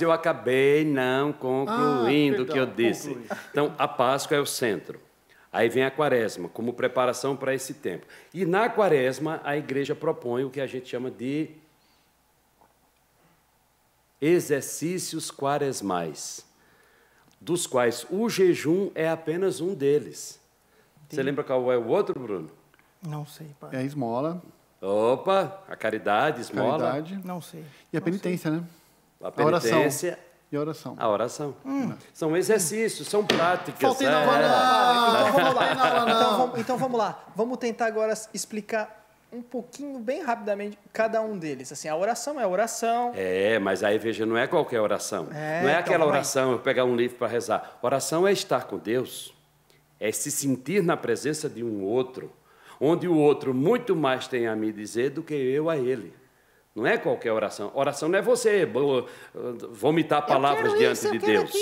Eu acabei não concluindo o que eu ah, disse. Conclui. Então, a Páscoa é o centro. Aí vem a Quaresma, como preparação para esse tempo. E na Quaresma, a igreja propõe o que a gente chama de exercícios quaresmais, dos quais o jejum é apenas um deles. Você lembra qual é o outro, Bruno? Não sei, pai. É a esmola. Opa, a caridade, esmola. Caridade. Não sei. E a penitência, sei. né? A penitência. A oração. A oração. Hum. São exercícios, são práticas. Faltei né? na não. Né? Ah, então vamos lá. Então vamos, então vamos lá. Vamos tentar agora explicar um pouquinho, bem rapidamente, cada um deles. Assim, a oração é oração. É, mas aí veja, não é qualquer oração. É, não é então aquela oração, eu pegar um livro para rezar. Oração é estar com Deus, é se sentir na presença de um outro, onde o outro muito mais tem a me dizer do que eu a ele. Não é qualquer oração. Oração não é você vomitar palavras diante isso, de Deus.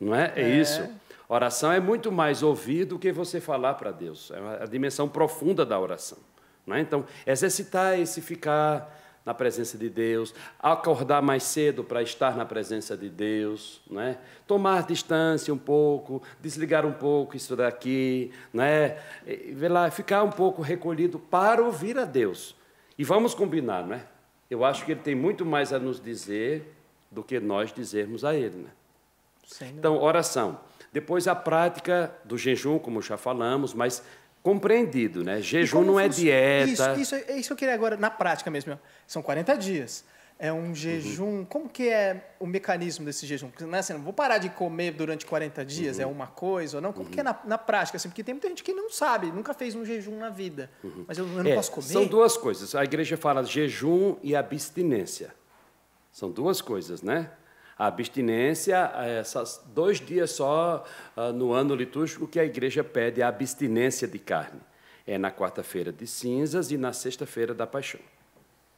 Não é? É, é isso. Oração é muito mais ouvir do que você falar para Deus. É a dimensão profunda da oração. Não é? Então, exercitar esse ficar na presença de Deus, acordar mais cedo para estar na presença de Deus, não é? tomar distância um pouco, desligar um pouco isso daqui, não é? E, lá, ficar um pouco recolhido para ouvir a Deus. E vamos combinar, não é? eu acho que ele tem muito mais a nos dizer do que nós dizermos a ele. Né? Então, oração. Depois a prática do jejum, como já falamos, mas compreendido, né? Jejum não é dieta. Isso, isso, é isso eu queria agora, na prática mesmo. São 40 dias. É um uhum. jejum. Uhum. Como que é o mecanismo desse jejum? Porque, né, assim, vou parar de comer durante 40 dias, é uhum. é uma coisa ou não? Como uhum. que é uhum. na, na, prática? Assim, porque tem muita gente que não sabe, nunca fez um jejum na vida. Uhum. Mas eu, eu não é, posso comer. São duas coisas. A igreja fala jejum e abstinência. São duas coisas, né? A abstinência, eh, essas dois dias só uh, no ano litúrgico que a igreja pede a abstinência de carne. É na quarta-feira de cinzas e na sexta-feira da paixão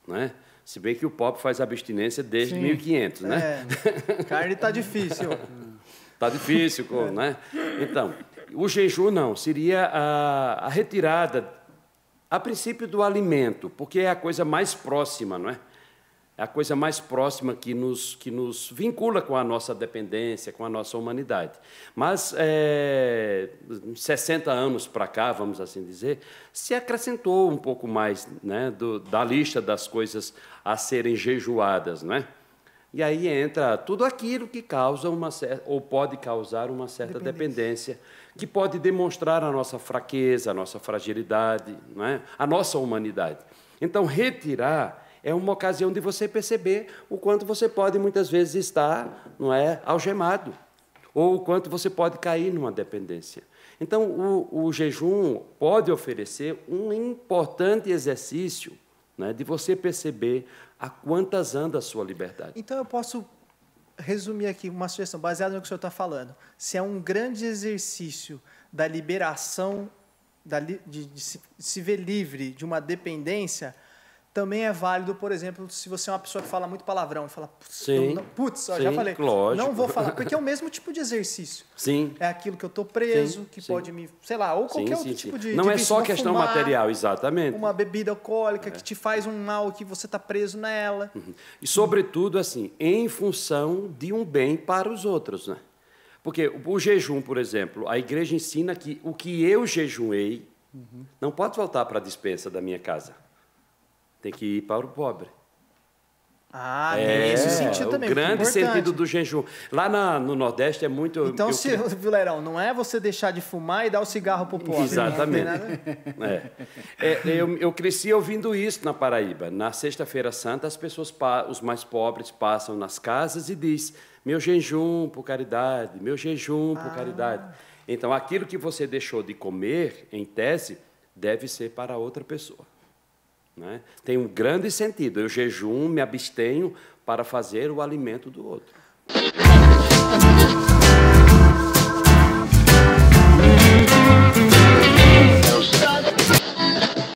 né? Se bem que o pop faz abstinência desde Sim. 1500, né? É. Carne tá difícil. tá difícil, é. né? Então, o jejum não, seria a, a retirada a princípio do alimento, porque é a coisa mais próxima, não é? a coisa mais próxima que nos, que nos vincula com a nossa dependência, com a nossa humanidade. Mas, é, 60 anos para cá, vamos assim dizer, se acrescentou um pouco mais né, do, da lista das coisas a serem jejuadas. Né? E aí entra tudo aquilo que causa uma certa, ou pode causar uma certa dependência. dependência, que pode demonstrar a nossa fraqueza, a nossa fragilidade, né? a nossa humanidade. Então, retirar é uma ocasião de você perceber o quanto você pode muitas vezes estar, não é, algemado, ou o quanto você pode cair numa dependência. Então, o, o jejum pode oferecer um importante exercício né, de você perceber a quantas anda a sua liberdade. Então, eu posso resumir aqui uma sugestão baseada no que o senhor está falando. Se é um grande exercício da liberação, da, de, de, se, de se ver livre de uma dependência, também é válido, por exemplo, se você é uma pessoa que fala muito palavrão e fala, sim, não, não, putz, sim, já falei, lógico. não vou falar, porque é o mesmo tipo de exercício. Sim. É aquilo que eu estou preso, sim, que sim. pode me, sei lá, ou qualquer outro tipo de Não de é só questão fumar, material, exatamente. Uma bebida alcoólica é. que te faz um mal, que você está preso nela. Uhum. E, sobretudo, assim, em função de um bem para os outros, né? Porque o jejum, por exemplo, a igreja ensina que o que eu jejuei uhum. não pode voltar para a dispensa da minha casa tem que ir para o pobre. Ah, é, nesse sentido também. O grande sentido do jejum. Lá na, no Nordeste é muito. Então, eu, se, eu... Vilerão, não é você deixar de fumar e dar o cigarro pro pobre. Exatamente. Né? É. É, eu, eu cresci ouvindo isso na Paraíba. Na Sexta-feira Santa, as pessoas, os mais pobres, passam nas casas e diz: meu jejum por caridade, meu jejum por ah. caridade. Então, aquilo que você deixou de comer, em tese, deve ser para outra pessoa. Né? Tem um grande sentido. Eu jejum, me abstenho para fazer o alimento do outro.